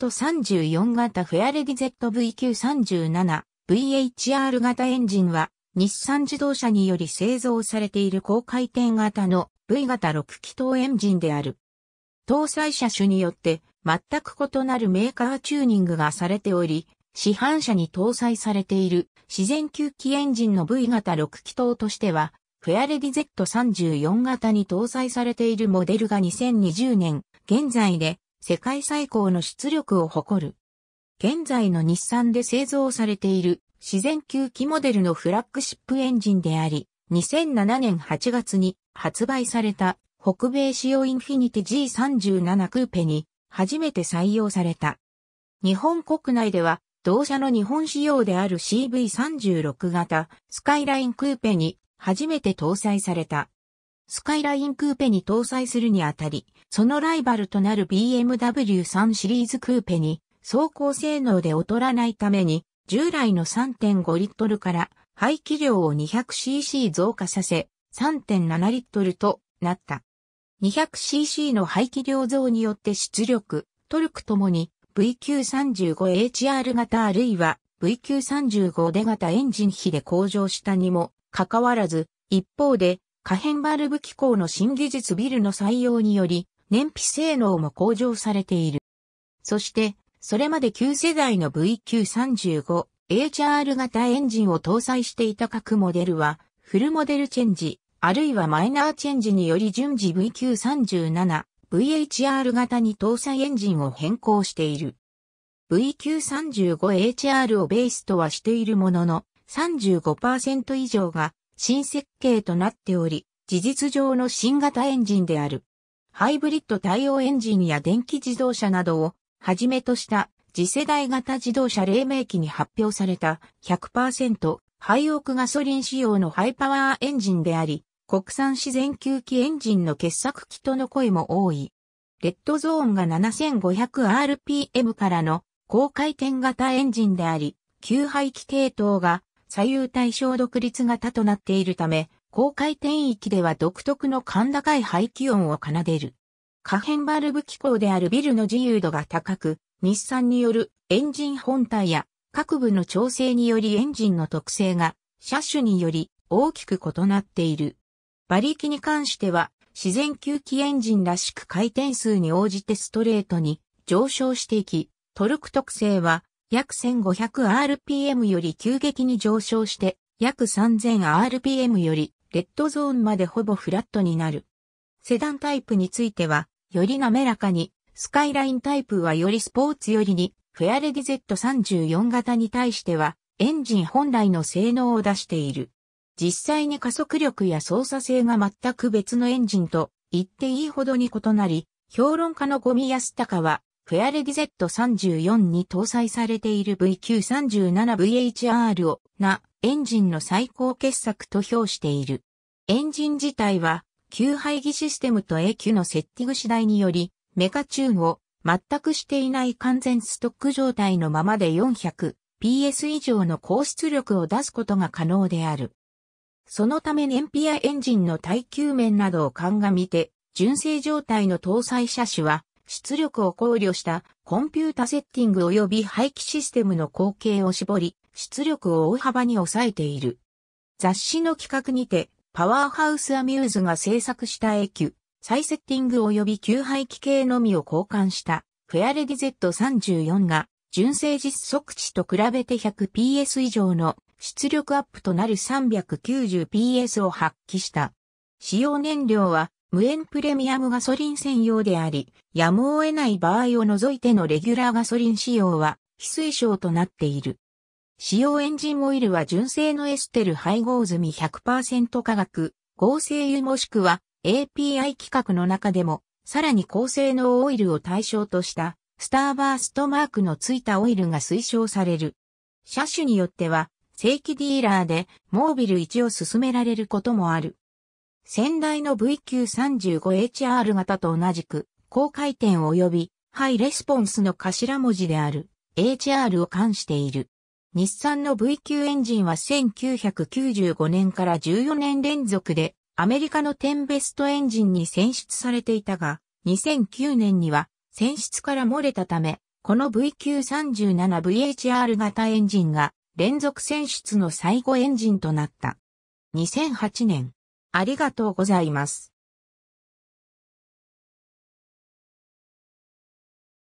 Z34 型フェアレディ ZVQ37、VHR 型エンジンは、日産自動車により製造されている高回転型の V 型6気筒エンジンである。搭載車種によって全く異なるメーカーチューニングがされており、市販車に搭載されている自然吸気エンジンの V 型6気筒としては、フェアレディ Z34 型に搭載されているモデルが2020年、現在で世界最高の出力を誇る。現在の日産で製造されている自然吸気モデルのフラッグシップエンジンであり、2007年8月に発売された北米仕様インフィニティ G37 クーペに初めて採用された。日本国内では同社の日本仕様である CV36 型スカイラインクーペに初めて搭載された。スカイラインクーペに搭載するにあたり、そのライバルとなる BMW 3シリーズクーペに走行性能で劣らないために従来の3.5リットルから排気量を 200cc 増加させ3.7リットルとなった。200cc の排気量増によって出力、トルクともに VQ35HR 型あるいは VQ35 出型エンジン比で向上したにもかかわらず、一方で可変バルブ機構の新技術ビルの採用により燃費性能も向上されている。そして、それまで旧世代の VQ35、HR 型エンジンを搭載していた各モデルは、フルモデルチェンジ、あるいはマイナーチェンジにより順次 VQ37、VHR 型に搭載エンジンを変更している。VQ35HR をベースとはしているものの、35%以上が新設計となっており、事実上の新型エンジンである。ハイブリッド対応エンジンや電気自動車などをはじめとした次世代型自動車黎明期に発表された100%イオクガソリン仕様のハイパワーエンジンであり、国産自然吸気エンジンの傑作機との声も多い。レッドゾーンが 7500rpm からの高回転型エンジンであり、吸排気系統が左右対称独立型となっているため、高回転域では独特の感高い排気音を奏でる。可変バルブ機構であるビルの自由度が高く、日産によるエンジン本体や各部の調整によりエンジンの特性が車種により大きく異なっている。馬力に関しては自然吸気エンジンらしく回転数に応じてストレートに上昇していき、トルク特性は約 1500rpm より急激に上昇して約 3000rpm よりレッドゾーンまでほぼフラットになる。セダンタイプについては、より滑らかに、スカイラインタイプはよりスポーツよりに、フェアレディ Z34 型に対しては、エンジン本来の性能を出している。実際に加速力や操作性が全く別のエンジンと言っていいほどに異なり、評論家のゴミ安高は、フェアレディ Z34 に搭載されている VQ37VHR を、な、エンジンの最高傑作と評している。エンジン自体は、旧排気システムと A q のセッティング次第により、メカチューンを全くしていない完全ストック状態のままで 400PS 以上の高出力を出すことが可能である。そのため燃費やエンジンの耐久面などを鑑みて、純正状態の搭載車種は、出力を考慮したコンピュータセッティング及び排気システムの後継を絞り、出力を大幅に抑えている。雑誌の企画にて、パワーハウスアミューズが制作した A 久、再セッティング及び旧排気系のみを交換した、フェアレディ Z34 が、純正実測値と比べて 100PS 以上の出力アップとなる 390PS を発揮した。使用燃料は無塩プレミアムガソリン専用であり、やむを得ない場合を除いてのレギュラーガソリン使用は非推奨となっている。使用エンジンオイルは純正のエステル配合済み100%化学、合成油もしくは API 規格の中でも、さらに高性能オイルを対象としたスターバーストマークのついたオイルが推奨される。車種によっては、正規ディーラーでモービル1を進められることもある。先代の VQ35HR 型と同じく、高回転及びハイレスポンスの頭文字である HR を冠している。日産の V 級エンジンは1995年から14年連続でアメリカの10ベストエンジンに選出されていたが、2009年には選出から漏れたため、この V 級 37VHR 型エンジンが連続選出の最後エンジンとなった。2008年。ありがとうございます。